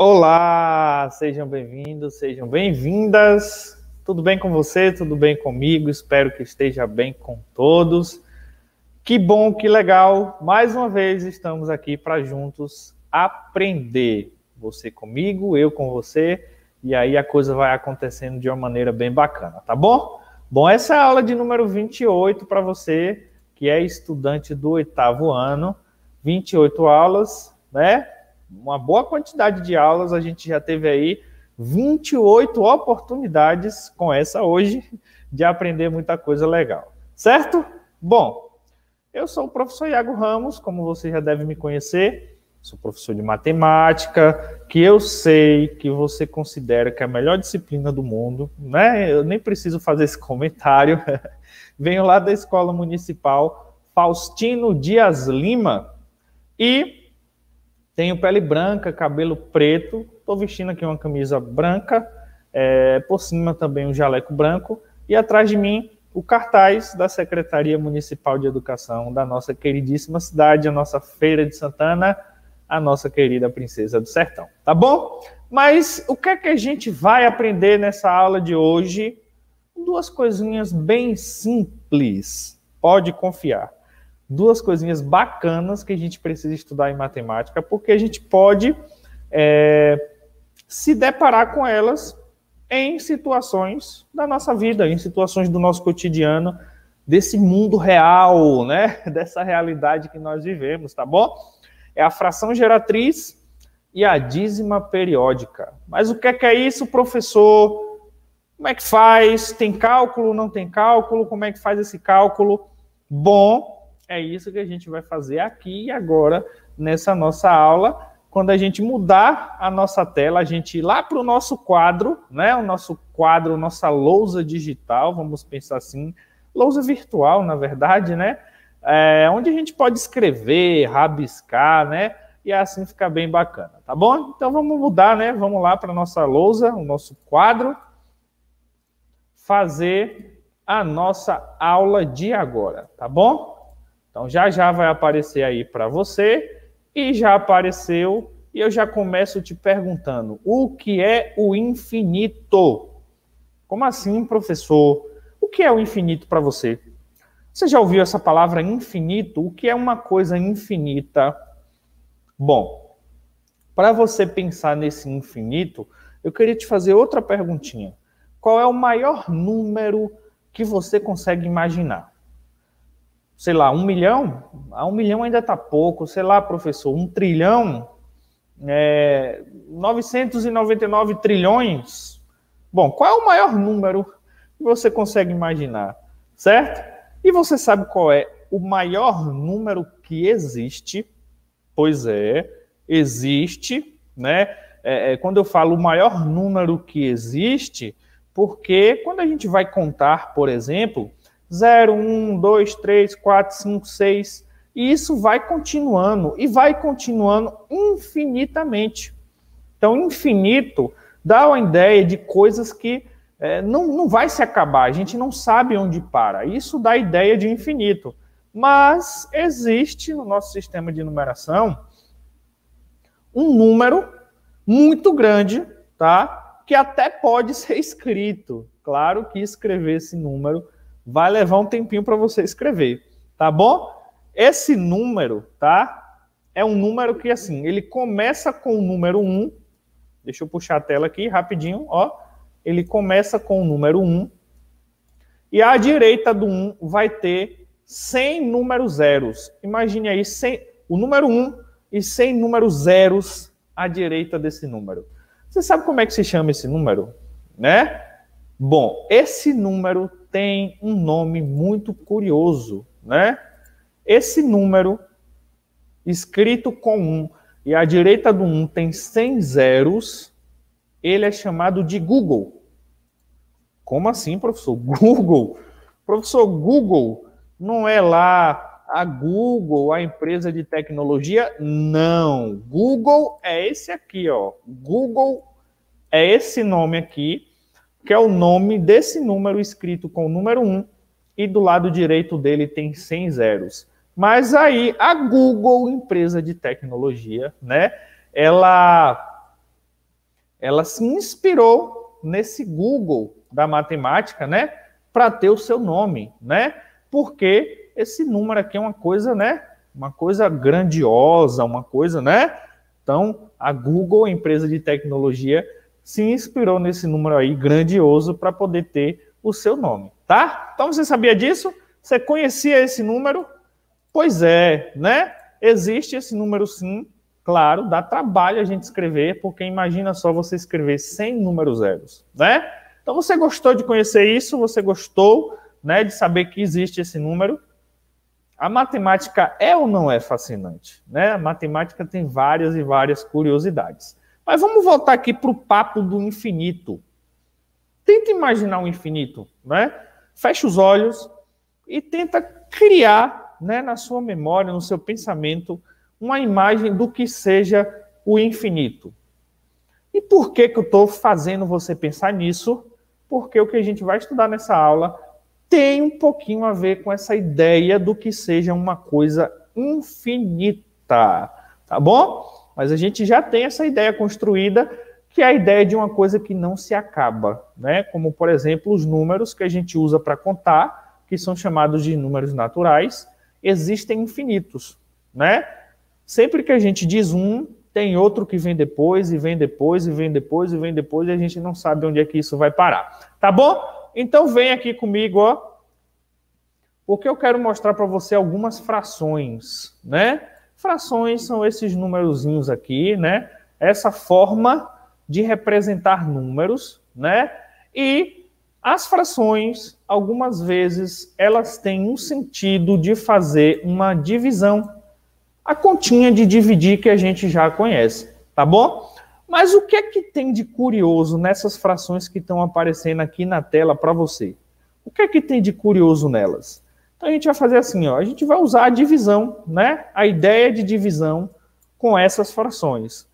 Olá, sejam bem-vindos, sejam bem-vindas. Tudo bem com você? Tudo bem comigo? Espero que esteja bem com todos. Que bom, que legal. Mais uma vez estamos aqui para juntos aprender. Você comigo, eu com você, e aí a coisa vai acontecendo de uma maneira bem bacana, tá bom? Bom, essa é a aula de número 28 para você que é estudante do oitavo ano. 28 aulas, né? uma boa quantidade de aulas, a gente já teve aí 28 oportunidades com essa hoje de aprender muita coisa legal, certo? Bom, eu sou o professor Iago Ramos, como você já deve me conhecer, sou professor de matemática, que eu sei que você considera que é a melhor disciplina do mundo, né? Eu nem preciso fazer esse comentário. Venho lá da Escola Municipal Faustino Dias Lima e tenho pele branca, cabelo preto, estou vestindo aqui uma camisa branca, é, por cima também um jaleco branco, e atrás de mim o cartaz da Secretaria Municipal de Educação da nossa queridíssima cidade, a nossa Feira de Santana, a nossa querida Princesa do Sertão. Tá bom? Mas o que é que a gente vai aprender nessa aula de hoje? Duas coisinhas bem simples. Pode confiar duas coisinhas bacanas que a gente precisa estudar em matemática, porque a gente pode é, se deparar com elas em situações da nossa vida, em situações do nosso cotidiano, desse mundo real, né? Dessa realidade que nós vivemos, tá bom? É a fração geratriz e a dízima periódica. Mas o que é, que é isso, professor? Como é que faz? Tem cálculo? Não tem cálculo? Como é que faz esse cálculo? Bom, é isso que a gente vai fazer aqui e agora nessa nossa aula. Quando a gente mudar a nossa tela, a gente ir lá para o nosso quadro, né? O nosso quadro, nossa lousa digital, vamos pensar assim, lousa virtual, na verdade, né? É, onde a gente pode escrever, rabiscar, né? E assim fica bem bacana, tá bom? Então vamos mudar, né? Vamos lá para nossa lousa, o nosso quadro, fazer a nossa aula de agora, tá bom? Então já já vai aparecer aí para você e já apareceu e eu já começo te perguntando: o que é o infinito? Como assim, professor? O que é o infinito para você? Você já ouviu essa palavra infinito? O que é uma coisa infinita? Bom, para você pensar nesse infinito, eu queria te fazer outra perguntinha. Qual é o maior número que você consegue imaginar? sei lá, um milhão, a ah, um milhão ainda está pouco, sei lá, professor, um trilhão, é, 999 trilhões. Bom, qual é o maior número que você consegue imaginar, certo? E você sabe qual é o maior número que existe? Pois é, existe, né? É, é, quando eu falo o maior número que existe, porque quando a gente vai contar, por exemplo, 0, 1, 2, 3, 4, 5, 6. E isso vai continuando e vai continuando infinitamente. Então, infinito dá uma ideia de coisas que é, não, não vai se acabar, a gente não sabe onde para. Isso dá a ideia de infinito. Mas existe no nosso sistema de numeração um número muito grande, tá? Que até pode ser escrito. Claro que escrever esse número vai levar um tempinho para você escrever, tá bom? Esse número, tá? É um número que assim, ele começa com o número 1. Deixa eu puxar a tela aqui rapidinho, ó. Ele começa com o número 1. E à direita do 1 vai ter 100 números zeros. Imagine aí 100, o número 1 e 100 números zeros à direita desse número. Você sabe como é que se chama esse número, né? Bom, esse número tem um nome muito curioso, né? Esse número, escrito com 1 um, e à direita do 1 um tem 100 zeros, ele é chamado de Google. Como assim, professor? Google? Professor, Google não é lá a Google, a empresa de tecnologia? Não. Google é esse aqui, ó. Google é esse nome aqui que é o nome desse número escrito com o número 1 e do lado direito dele tem 100 zeros. Mas aí a Google, empresa de tecnologia, né, ela ela se inspirou nesse Google da matemática, né, para ter o seu nome, né? Porque esse número aqui é uma coisa, né, uma coisa grandiosa, uma coisa, né? Então, a Google, empresa de tecnologia, se inspirou nesse número aí grandioso para poder ter o seu nome, tá? Então você sabia disso? Você conhecia esse número? Pois é, né? Existe esse número sim, claro, dá trabalho a gente escrever, porque imagina só você escrever 100 números zeros, né? Então você gostou de conhecer isso? Você gostou, né, de saber que existe esse número? A matemática é ou não é fascinante, né? A matemática tem várias e várias curiosidades. Mas vamos voltar aqui para o papo do infinito. Tenta imaginar o um infinito, né? Fecha os olhos e tenta criar, né, na sua memória, no seu pensamento, uma imagem do que seja o infinito. E por que, que eu estou fazendo você pensar nisso? Porque o que a gente vai estudar nessa aula tem um pouquinho a ver com essa ideia do que seja uma coisa infinita. Tá bom? Mas a gente já tem essa ideia construída, que é a ideia de uma coisa que não se acaba, né? Como, por exemplo, os números que a gente usa para contar, que são chamados de números naturais, existem infinitos, né? Sempre que a gente diz um, tem outro que vem depois, e vem depois, e vem depois, e vem depois, e a gente não sabe onde é que isso vai parar. Tá bom? Então vem aqui comigo, ó. Porque eu quero mostrar para você algumas frações, né? Frações são esses númerozinhos aqui, né? Essa forma de representar números, né? E as frações, algumas vezes, elas têm um sentido de fazer uma divisão. A continha de dividir que a gente já conhece, tá bom? Mas o que é que tem de curioso nessas frações que estão aparecendo aqui na tela para você? O que é que tem de curioso nelas? Então a gente vai fazer assim, ó, a gente vai usar a divisão, né? A ideia de divisão com essas frações.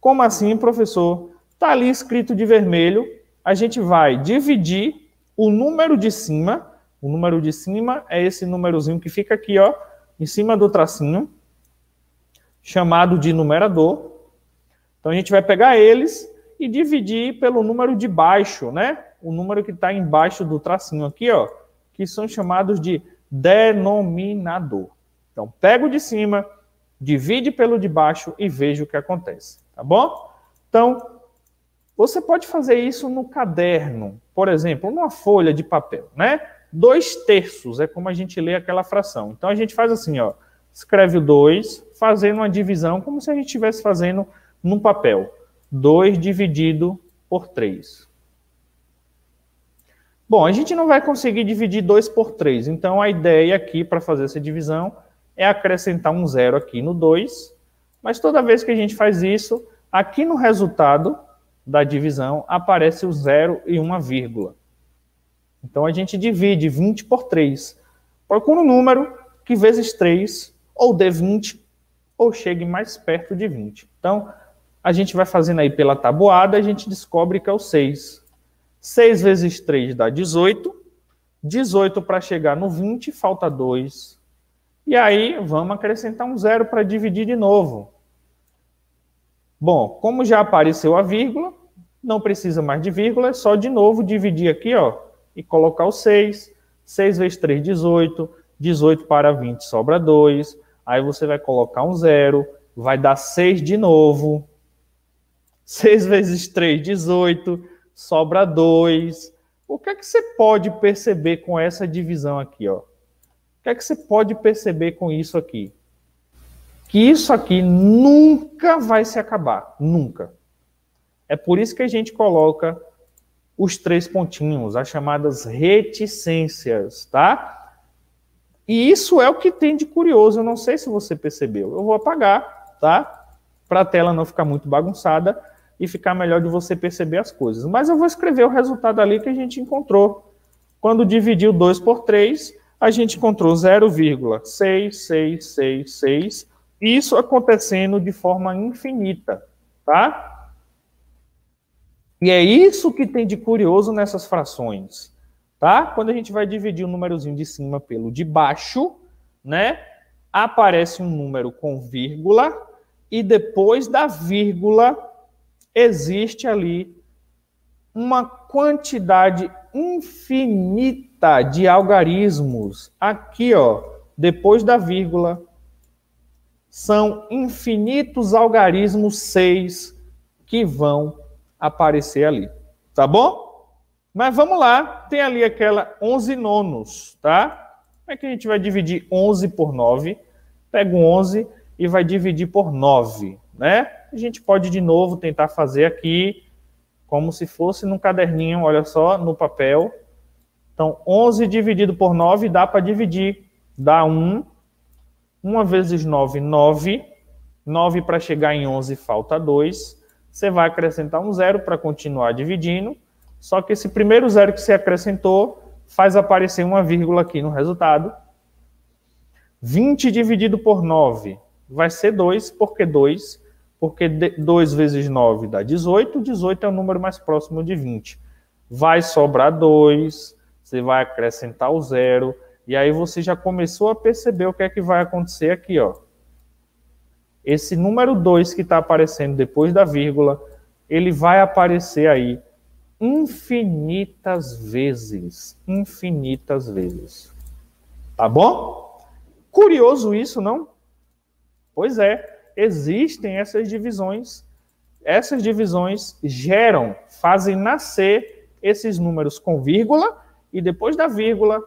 Como assim, professor? Tá ali escrito de vermelho, a gente vai dividir o número de cima, o número de cima é esse númerozinho que fica aqui, ó, em cima do tracinho, chamado de numerador. Então a gente vai pegar eles e dividir pelo número de baixo, né? O número que está embaixo do tracinho aqui, ó, que são chamados de denominador. Então, pego de cima, divide pelo de baixo e veja o que acontece, tá bom? Então, você pode fazer isso no caderno, por exemplo, numa folha de papel, né? Dois terços é como a gente lê aquela fração. Então, a gente faz assim, ó, escreve o 2, fazendo uma divisão, como se a gente estivesse fazendo num papel. 2 dividido por 3. Bom, a gente não vai conseguir dividir 2 por 3, então a ideia aqui para fazer essa divisão é acrescentar um zero aqui no 2, mas toda vez que a gente faz isso, aqui no resultado da divisão aparece o zero e uma vírgula. Então a gente divide 20 por 3. Procura um número que vezes 3 ou dê 20 ou chegue mais perto de 20. Então a gente vai fazendo aí pela tabuada, a gente descobre que é o 6. 6 vezes 3 dá 18. 18 para chegar no 20, falta 2. E aí, vamos acrescentar um zero para dividir de novo. Bom, como já apareceu a vírgula, não precisa mais de vírgula, é só de novo dividir aqui, ó, e colocar o 6. 6 vezes 3, 18. 18 para 20 sobra 2. Aí você vai colocar um zero, vai dar 6 de novo. 6 vezes 3, 18 sobra dois. O que é que você pode perceber com essa divisão aqui, ó? O que é que você pode perceber com isso aqui? Que isso aqui nunca vai se acabar, nunca. É por isso que a gente coloca os três pontinhos, as chamadas reticências, tá? E isso é o que tem de curioso, eu não sei se você percebeu. Eu vou apagar, tá? Para a tela não ficar muito bagunçada e ficar melhor de você perceber as coisas. Mas eu vou escrever o resultado ali que a gente encontrou. Quando dividiu 2 por 3, a gente encontrou 0,6666, isso acontecendo de forma infinita, tá? E é isso que tem de curioso nessas frações, tá? Quando a gente vai dividir o um númerozinho de cima pelo de baixo, né? Aparece um número com vírgula e depois da vírgula existe ali uma quantidade infinita de algarismos. Aqui, ó, depois da vírgula, são infinitos algarismos 6 que vão aparecer ali. Tá bom? Mas vamos lá, tem ali aquela 11 nonos, tá? Como é que a gente vai dividir 11 por 9? Pega um 11 e vai dividir por 9, né? a gente pode de novo tentar fazer aqui como se fosse num caderninho, olha só, no papel. Então, 11 dividido por 9 dá para dividir, dá 1. 1 vezes 9, 9. 9 para chegar em 11 falta 2. Você vai acrescentar um zero para continuar dividindo. Só que esse primeiro zero que você acrescentou faz aparecer uma vírgula aqui no resultado. 20 dividido por 9 vai ser 2, porque 2 porque 2 vezes 9 dá 18, 18 é o número mais próximo de 20. Vai sobrar 2, você vai acrescentar o zero, e aí você já começou a perceber o que é que vai acontecer aqui, ó. Esse número 2 que está aparecendo depois da vírgula, ele vai aparecer aí infinitas vezes. Infinitas vezes. Tá bom? Curioso isso, não? Pois é existem essas divisões. Essas divisões geram, fazem nascer esses números com vírgula e depois da vírgula,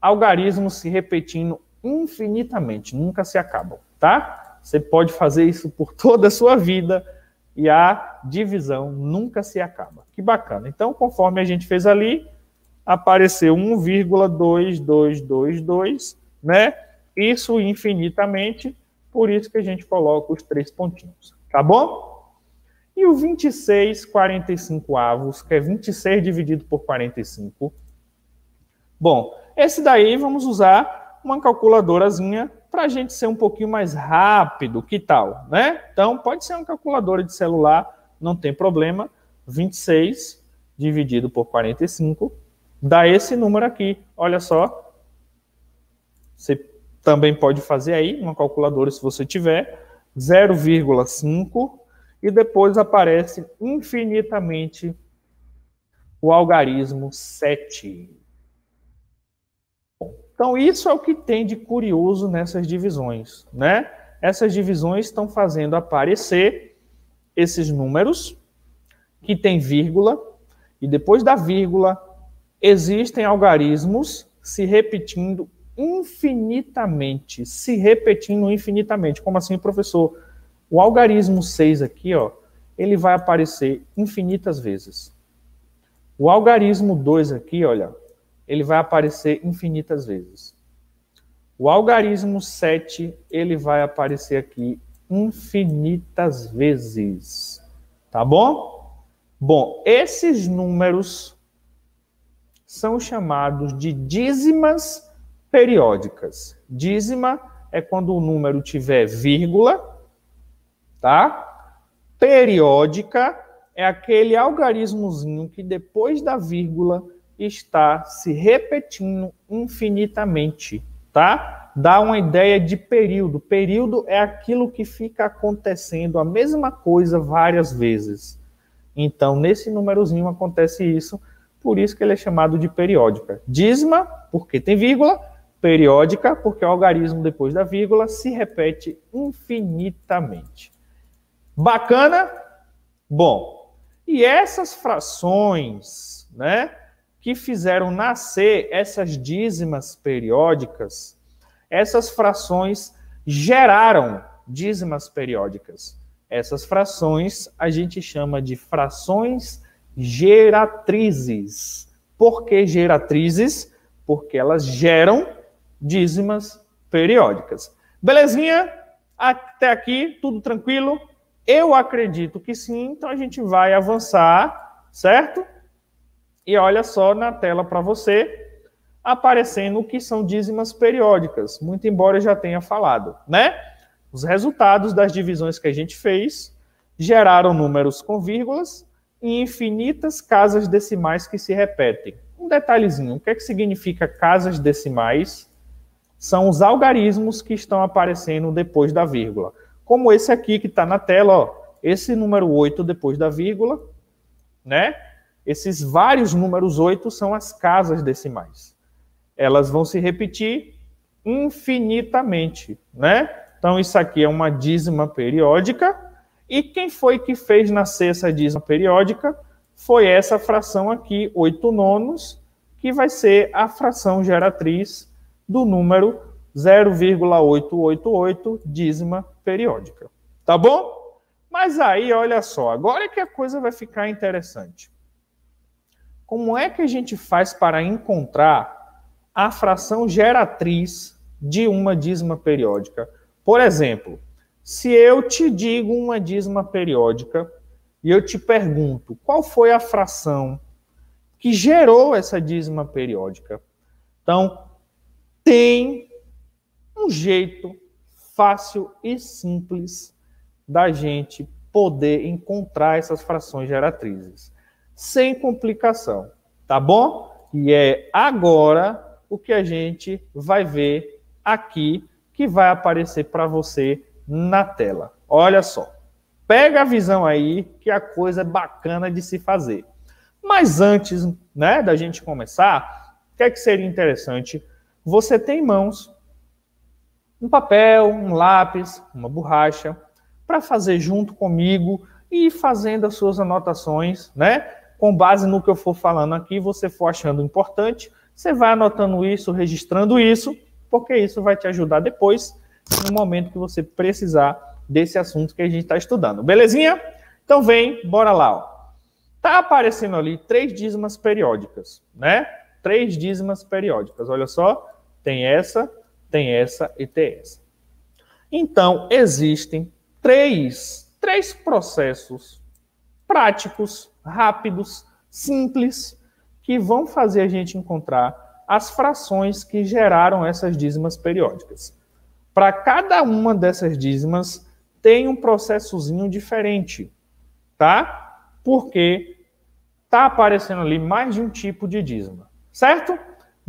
algarismos se repetindo infinitamente, nunca se acabam, tá? Você pode fazer isso por toda a sua vida e a divisão nunca se acaba. Que bacana. Então, conforme a gente fez ali, apareceu 1,2222, né? Isso infinitamente por isso que a gente coloca os três pontinhos, tá bom? E o 26 45 avos, que é 26 dividido por 45. Bom, esse daí vamos usar uma calculadorazinha para a gente ser um pouquinho mais rápido, que tal, né? Então, pode ser uma calculadora de celular, não tem problema. 26 dividido por 45 dá esse número aqui, olha só. Você também pode fazer aí, uma calculadora se você tiver, 0,5, e depois aparece infinitamente o algarismo 7. então, isso é o que tem de curioso nessas divisões, né? Essas divisões estão fazendo aparecer esses números que tem vírgula, e depois da vírgula existem algarismos se repetindo infinitamente, se repetindo infinitamente. Como assim, professor? O algarismo 6 aqui, ó, ele vai aparecer infinitas vezes. O algarismo 2 aqui, olha, ele vai aparecer infinitas vezes. O algarismo 7, ele vai aparecer aqui infinitas vezes. Tá bom? Bom, esses números são chamados de dízimas periódicas. Dízima é quando o número tiver vírgula, tá? Periódica é aquele algarismozinho que depois da vírgula está se repetindo infinitamente, tá? Dá uma ideia de período. Período é aquilo que fica acontecendo a mesma coisa várias vezes. Então, nesse númerozinho acontece isso, por isso que ele é chamado de periódica. Dízima, porque tem vírgula, periódica, porque o algarismo depois da vírgula se repete infinitamente. Bacana? Bom, e essas frações, né, que fizeram nascer essas dízimas periódicas, essas frações geraram dízimas periódicas. Essas frações a gente chama de frações geratrizes. Por que geratrizes? Porque elas geram dízimas periódicas. Belezinha? Até aqui, tudo tranquilo? Eu acredito que sim, então a gente vai avançar, certo? E olha só na tela para você, aparecendo o que são dízimas periódicas, muito embora eu já tenha falado, né? Os resultados das divisões que a gente fez geraram números com vírgulas e infinitas casas decimais que se repetem. Um detalhezinho, o que é que significa casas decimais? são os algarismos que estão aparecendo depois da vírgula. Como esse aqui que está na tela, ó, esse número 8 depois da vírgula, né? Esses vários números 8 são as casas decimais. Elas vão se repetir infinitamente, né? Então isso aqui é uma dízima periódica. E quem foi que fez nascer essa dízima periódica? Foi essa fração aqui, 8 nonos, que vai ser a fração geratriz do número 0,888 dízima periódica. Tá bom? Mas aí, olha só, agora é que a coisa vai ficar interessante. Como é que a gente faz para encontrar a fração geratriz de uma dízima periódica? Por exemplo, se eu te digo uma dízima periódica e eu te pergunto qual foi a fração que gerou essa dízima periódica. Então, tem um jeito fácil e simples da gente poder encontrar essas frações geratrizes, sem complicação, tá bom? E é agora o que a gente vai ver aqui que vai aparecer para você na tela. Olha só. Pega a visão aí que a coisa é bacana de se fazer. Mas antes, né, da gente começar, o que, é que seria interessante você tem em mãos um papel, um lápis, uma borracha, para fazer junto comigo e fazendo as suas anotações, né? Com base no que eu for falando aqui, você for achando importante, você vai anotando isso, registrando isso, porque isso vai te ajudar depois, no momento que você precisar desse assunto que a gente está estudando. Belezinha? Então vem, bora lá. Ó. Tá aparecendo ali três dízimas periódicas, né? Três dízimas periódicas. Olha só, tem essa, tem essa e tem essa. Então, existem três, três processos práticos, rápidos, simples, que vão fazer a gente encontrar as frações que geraram essas dízimas periódicas. Para cada uma dessas dízimas, tem um processozinho diferente, tá? Porque tá aparecendo ali mais de um tipo de dízima, certo?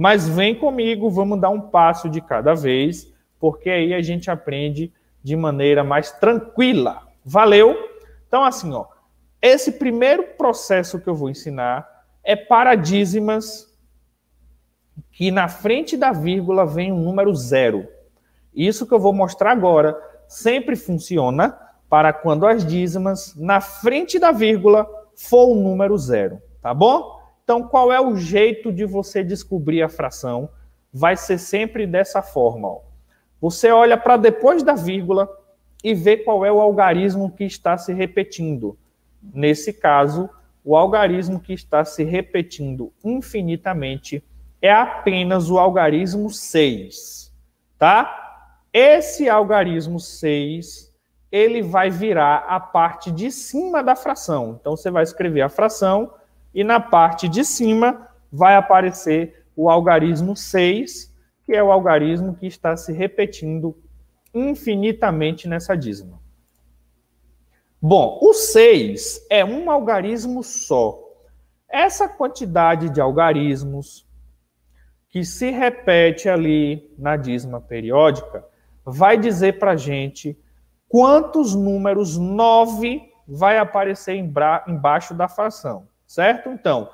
Mas vem comigo, vamos dar um passo de cada vez, porque aí a gente aprende de maneira mais tranquila. Valeu? Então, assim, ó, esse primeiro processo que eu vou ensinar é para dízimas, que na frente da vírgula vem um número zero. Isso que eu vou mostrar agora sempre funciona para quando as dízimas, na frente da vírgula, for o número zero, tá bom? Então, qual é o jeito de você descobrir a fração? Vai ser sempre dessa forma. Ó. Você olha para depois da vírgula e vê qual é o algarismo que está se repetindo. Nesse caso, o algarismo que está se repetindo infinitamente é apenas o algarismo 6, tá? Esse algarismo 6, ele vai virar a parte de cima da fração. Então, você vai escrever a fração e na parte de cima vai aparecer o algarismo 6, que é o algarismo que está se repetindo infinitamente nessa dízima. Bom, o 6 é um algarismo só. Essa quantidade de algarismos que se repete ali na dízima periódica vai dizer para a gente quantos números 9 vai aparecer embaixo da fração certo? Então,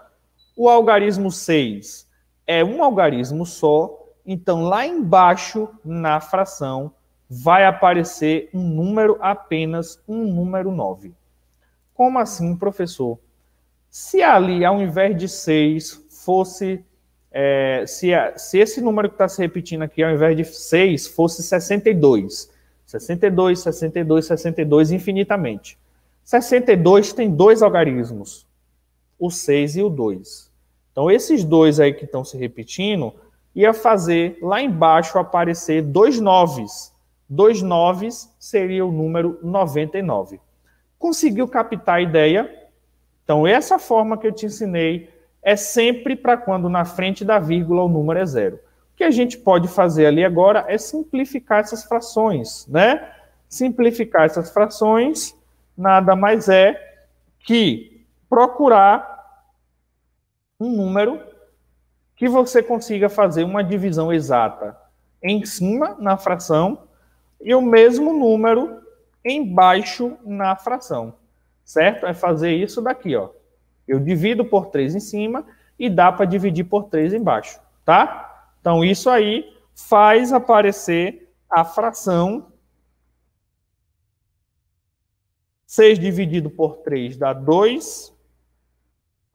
o algarismo 6 é um algarismo só, então lá embaixo na fração vai aparecer um número apenas um número 9. Como assim, professor? Se ali, ao invés de 6, fosse. É, se, se esse número que está se repetindo aqui, ao invés de 6, fosse 62. 62, 62, 62, infinitamente. 62 tem dois algarismos o 6 e o 2. Então, esses dois aí que estão se repetindo, ia fazer lá embaixo aparecer dois noves. Dois noves seria o número 99. Conseguiu captar a ideia? Então, essa forma que eu te ensinei é sempre para quando na frente da vírgula o número é zero. O que a gente pode fazer ali agora é simplificar essas frações, né? Simplificar essas frações nada mais é que procurar um número que você consiga fazer uma divisão exata em cima na fração e o mesmo número embaixo na fração, certo? É fazer isso daqui, ó. Eu divido por 3 em cima e dá para dividir por 3 embaixo, tá? Então isso aí faz aparecer a fração 6 dividido por 3 dá 2,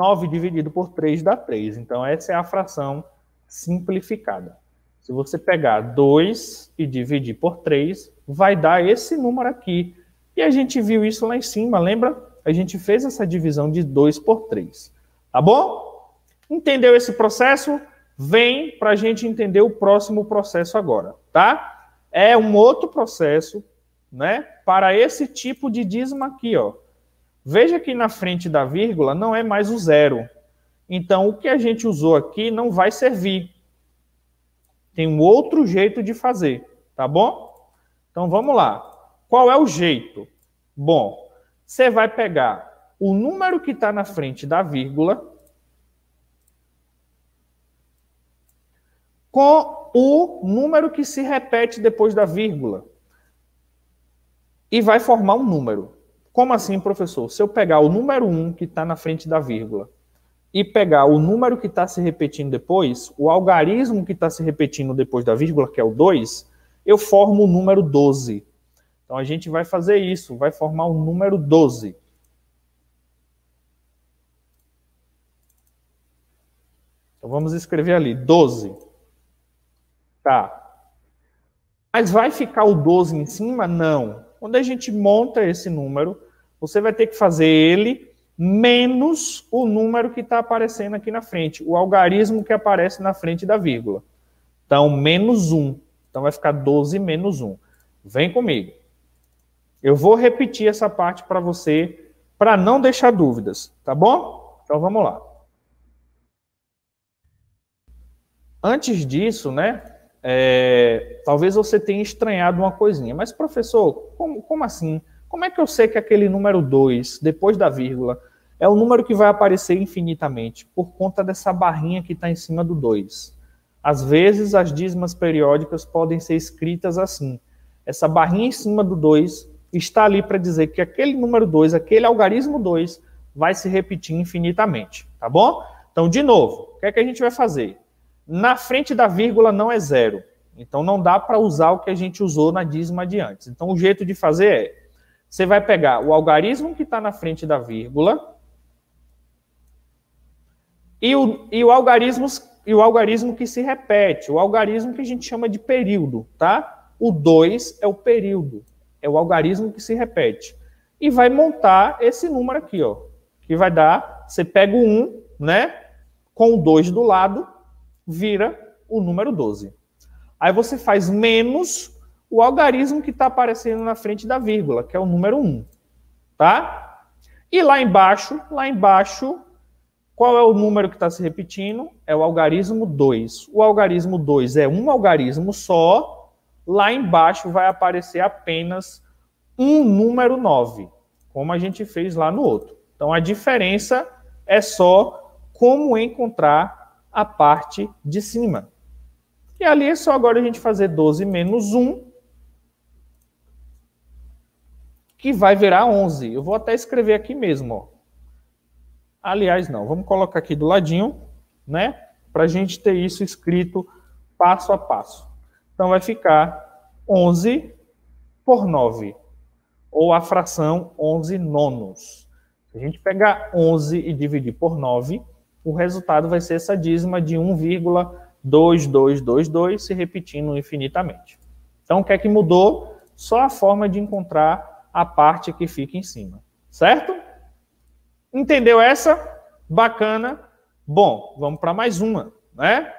9 dividido por 3 dá 3. Então, essa é a fração simplificada. Se você pegar 2 e dividir por 3, vai dar esse número aqui. E a gente viu isso lá em cima, lembra? A gente fez essa divisão de 2 por 3. Tá bom? Entendeu esse processo? Vem para a gente entender o próximo processo agora, tá? É um outro processo, né? Para esse tipo de dízimo aqui, ó. Veja que na frente da vírgula não é mais o zero. Então, o que a gente usou aqui não vai servir. Tem um outro jeito de fazer, tá bom? Então, vamos lá. Qual é o jeito? Bom, você vai pegar o número que está na frente da vírgula com o número que se repete depois da vírgula e vai formar um número. Como assim, professor? Se eu pegar o número 1 que está na frente da vírgula e pegar o número que está se repetindo depois, o algarismo que está se repetindo depois da vírgula, que é o 2, eu formo o número 12. Então a gente vai fazer isso, vai formar o número 12. Então vamos escrever ali, 12. Tá. Mas vai ficar o 12 em cima? Não. Quando a gente monta esse número, você vai ter que fazer ele menos o número que está aparecendo aqui na frente, o algarismo que aparece na frente da vírgula. Então, menos 1. Então, vai ficar 12 menos 1. Vem comigo. Eu vou repetir essa parte para você, para não deixar dúvidas, tá bom? Então, vamos lá. Antes disso, né, é, talvez você tenha estranhado uma coisinha, mas professor, como, como assim? Como é que eu sei que aquele número 2, depois da vírgula, é o número que vai aparecer infinitamente? Por conta dessa barrinha que está em cima do 2. Às vezes, as dízimas periódicas podem ser escritas assim. Essa barrinha em cima do 2 está ali para dizer que aquele número 2, aquele algarismo 2, vai se repetir infinitamente, tá bom? Então, de novo, o que é que a gente vai fazer? Na frente da vírgula não é zero. Então não dá para usar o que a gente usou na dízima de antes. Então o jeito de fazer é: você vai pegar o algarismo que está na frente da vírgula e o, e o algarismo e o algarismo que se repete, o algarismo que a gente chama de período, tá? O 2 é o período, é o algarismo que se repete. E vai montar esse número aqui, ó, que vai dar, você pega o 1, um, né, com o 2 do lado, vira o número 12. Aí você faz menos o algarismo que está aparecendo na frente da vírgula, que é o número 1. Tá? E lá embaixo, lá embaixo, qual é o número que está se repetindo? É o algarismo 2. O algarismo 2 é um algarismo só. Lá embaixo vai aparecer apenas um número 9, como a gente fez lá no outro. Então a diferença é só como encontrar a parte de cima. E ali é só agora a gente fazer 12 menos 1, que vai virar 11. Eu vou até escrever aqui mesmo. Ó. Aliás, não, vamos colocar aqui do ladinho, né? Para a gente ter isso escrito passo a passo. Então vai ficar 11 por 9, ou a fração 11 nonos. Se a gente pegar 11 e dividir por 9, o resultado vai ser essa dízima de 1,2222 se repetindo infinitamente. Então, o que é que mudou? Só a forma de encontrar a parte que fica em cima, certo? Entendeu essa? Bacana. Bom, vamos para mais uma, né?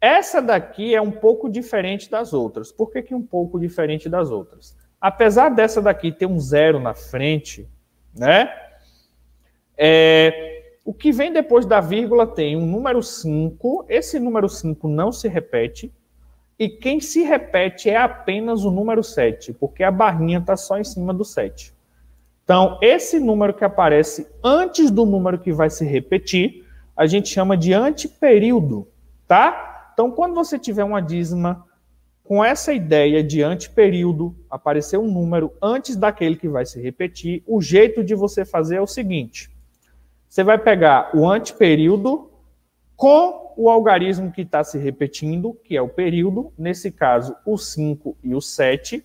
Essa daqui é um pouco diferente das outras. Por que, que um pouco diferente das outras? Apesar dessa daqui ter um zero na frente, né? É, o que vem depois da vírgula tem um número 5, esse número 5 não se repete, e quem se repete é apenas o número 7, porque a barrinha está só em cima do 7. Então, esse número que aparece antes do número que vai se repetir, a gente chama de antiperíodo, tá? Então, quando você tiver uma dízima com essa ideia de antiperíodo, aparecer um número antes daquele que vai se repetir, o jeito de você fazer é o seguinte. Você vai pegar o antiperíodo com o algarismo que está se repetindo, que é o período, nesse caso o 5 e o 7,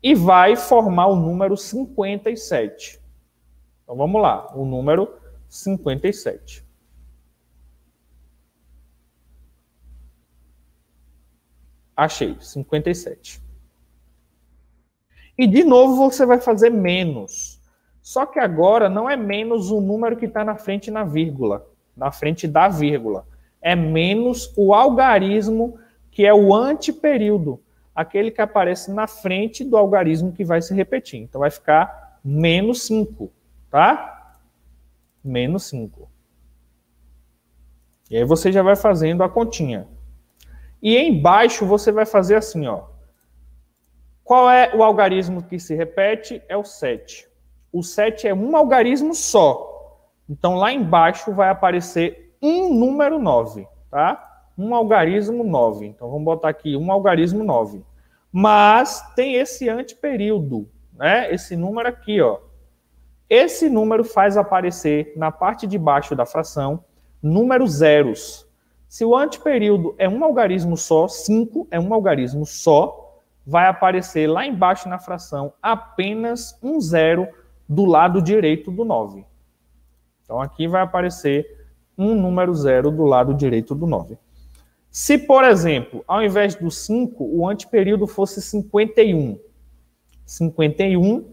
e vai formar o número 57. Então vamos lá, o número 57. Achei, 57. E de novo você vai fazer menos. Só que agora não é menos o número que está na frente na vírgula, na frente da vírgula. É menos o algarismo, que é o antiperíodo, aquele que aparece na frente do algarismo que vai se repetir. Então vai ficar menos 5, tá? Menos 5. E aí você já vai fazendo a continha. E embaixo você vai fazer assim, ó. Qual é o algarismo que se repete? É o 7 o 7 é um algarismo só. Então lá embaixo vai aparecer um número 9, tá? Um algarismo 9. Então vamos botar aqui um algarismo 9. Mas tem esse anteperíodo, né? Esse número aqui, ó. Esse número faz aparecer na parte de baixo da fração números zeros. Se o anteperíodo é um algarismo só, 5 é um algarismo só, vai aparecer lá embaixo na fração apenas um zero do lado direito do 9. Então aqui vai aparecer um número zero do lado direito do 9. Se, por exemplo, ao invés do 5, o antiperíodo fosse 51. 51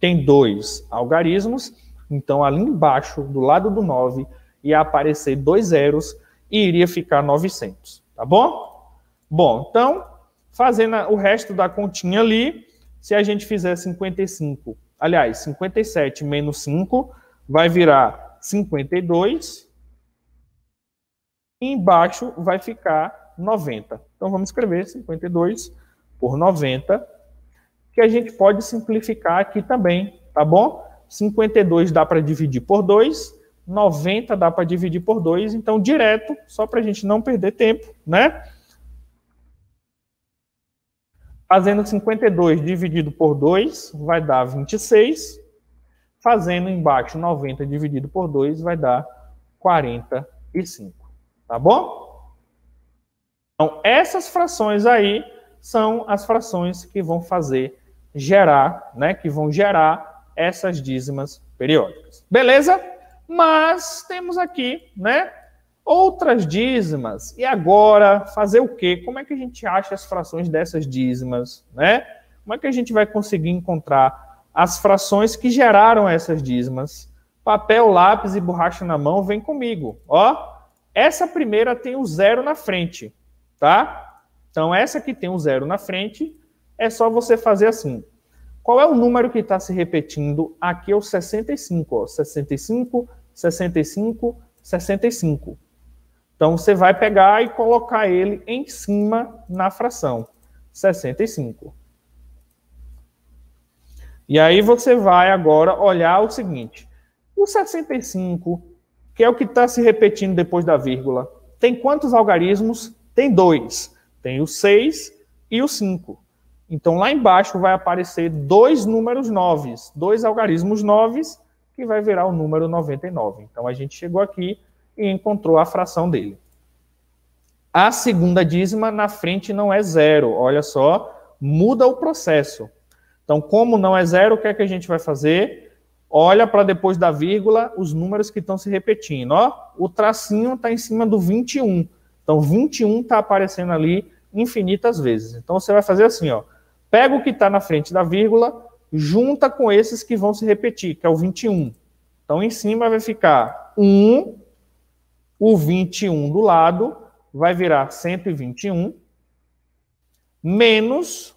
tem dois algarismos, então ali embaixo, do lado do 9, ia aparecer dois zeros e iria ficar 900, tá bom? Bom, então, fazendo o resto da continha ali, se a gente fizer 55 Aliás, 57 menos 5 vai virar 52. E embaixo vai ficar 90. Então vamos escrever 52 por 90, que a gente pode simplificar aqui também, tá bom? 52 dá para dividir por 2, 90 dá para dividir por 2, então direto, só para a gente não perder tempo, né? Fazendo 52 dividido por 2 vai dar 26. Fazendo embaixo 90 dividido por 2 vai dar 45. Tá bom? Então, essas frações aí são as frações que vão fazer gerar, né, que vão gerar essas dízimas periódicas. Beleza? Mas temos aqui, né, Outras dízimas, e agora fazer o quê? Como é que a gente acha as frações dessas dízimas, né? Como é que a gente vai conseguir encontrar as frações que geraram essas dízimas? Papel, lápis e borracha na mão, vem comigo. Ó, essa primeira tem o um zero na frente, tá? Então, essa que tem o um zero na frente, é só você fazer assim. Qual é o número que está se repetindo? Aqui é o 65, ó. 65, 65, 65. Então você vai pegar e colocar ele em cima na fração, 65. E aí você vai agora olhar o seguinte: o 65, que é o que está se repetindo depois da vírgula, tem quantos algarismos? Tem dois. Tem o 6 e o 5. Então lá embaixo vai aparecer dois números 9, dois algarismos 9, que vai virar o número 99. Então a gente chegou aqui e encontrou a fração dele. A segunda dízima na frente não é zero, olha só, muda o processo. Então, como não é zero, o que é que a gente vai fazer? Olha para depois da vírgula os números que estão se repetindo. Ó, o tracinho está em cima do 21. Então, 21 está aparecendo ali infinitas vezes. Então, você vai fazer assim, ó. Pega o que está na frente da vírgula, junta com esses que vão se repetir, que é o 21. Então, em cima vai ficar 1, o 21 do lado vai virar 121 menos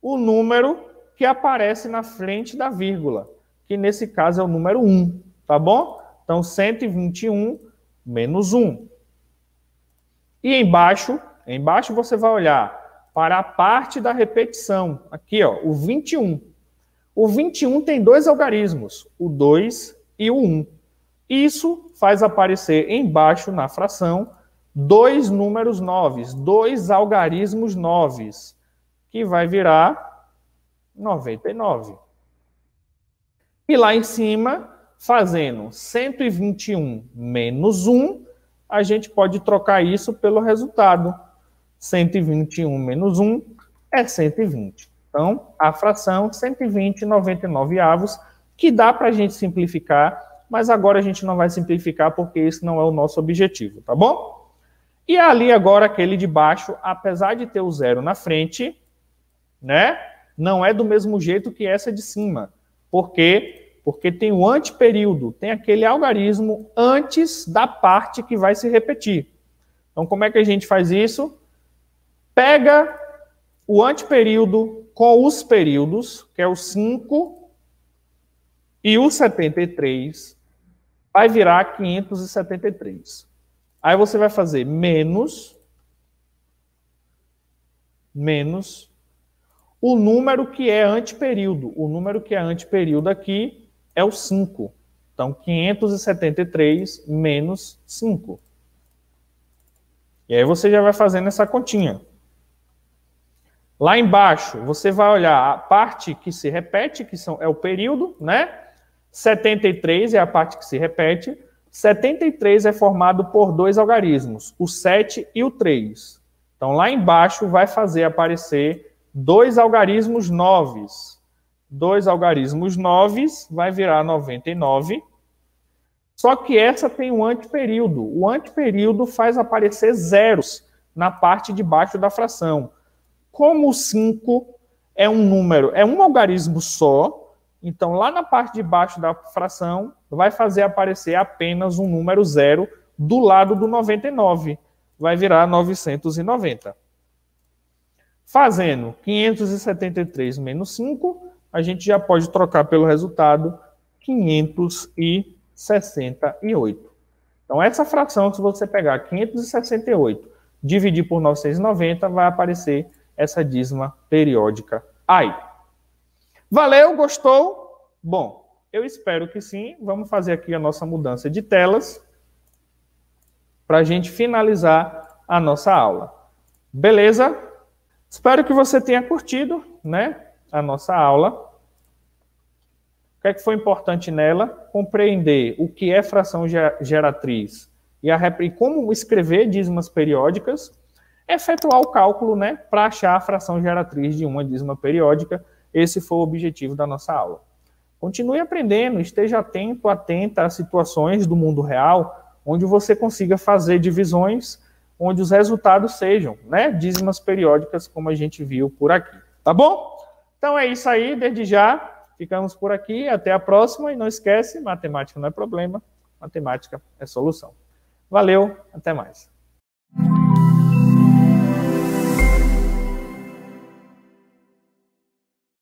o número que aparece na frente da vírgula, que nesse caso é o número 1, tá bom? Então, 121 menos 1. E embaixo, embaixo você vai olhar para a parte da repetição, aqui, ó, o 21. O 21 tem dois algarismos, o 2 e o 1. Isso faz aparecer embaixo na fração dois números noves, dois algarismos noves, que vai virar 99. E lá em cima, fazendo 121 menos 1, a gente pode trocar isso pelo resultado. 121 menos 1 é 120. Então, a fração 120 99 avos, que dá para a gente simplificar mas agora a gente não vai simplificar porque esse não é o nosso objetivo, tá bom? E ali agora aquele de baixo, apesar de ter o zero na frente, né? Não é do mesmo jeito que essa de cima. Por quê? Porque tem o antiperíodo, tem aquele algarismo antes da parte que vai se repetir. Então, como é que a gente faz isso? Pega o antiperíodo com os períodos, que é o 5 e o 73, vai virar 573. Aí você vai fazer menos menos o número que é anteperíodo. O número que é anteperíodo aqui é o 5. Então, 573 menos 5. E aí você já vai fazendo essa continha. Lá embaixo, você vai olhar a parte que se repete, que são, é o período, né? 73 é a parte que se repete. 73 é formado por dois algarismos, o 7 e o 3. Então, lá embaixo vai fazer aparecer dois algarismos 9. Dois algarismos 9 vai virar 99. Só que essa tem um antiperíodo. O antiperíodo faz aparecer zeros na parte de baixo da fração. Como o 5 é um número, é um algarismo só, então, lá na parte de baixo da fração, vai fazer aparecer apenas um número zero do lado do 99. Vai virar 990. Fazendo 573 menos 5, a gente já pode trocar pelo resultado 568. Então, essa fração, se você pegar 568, dividir por 990, vai aparecer essa dízima periódica aí. Valeu, gostou? Bom, eu espero que sim. Vamos fazer aqui a nossa mudança de telas para a gente finalizar a nossa aula. Beleza? Espero que você tenha curtido né, a nossa aula. O que, é que foi importante nela? Compreender o que é fração geratriz e, a, e como escrever dízimas periódicas. Efetuar o cálculo né, para achar a fração geratriz de uma dízima periódica esse foi o objetivo da nossa aula. Continue aprendendo, esteja atento, atenta a situações do mundo real, onde você consiga fazer divisões, onde os resultados sejam, né, dízimas periódicas, como a gente viu por aqui. Tá bom? Então é isso aí, desde já, ficamos por aqui, até a próxima, e não esquece, matemática não é problema, matemática é solução. Valeu, até mais.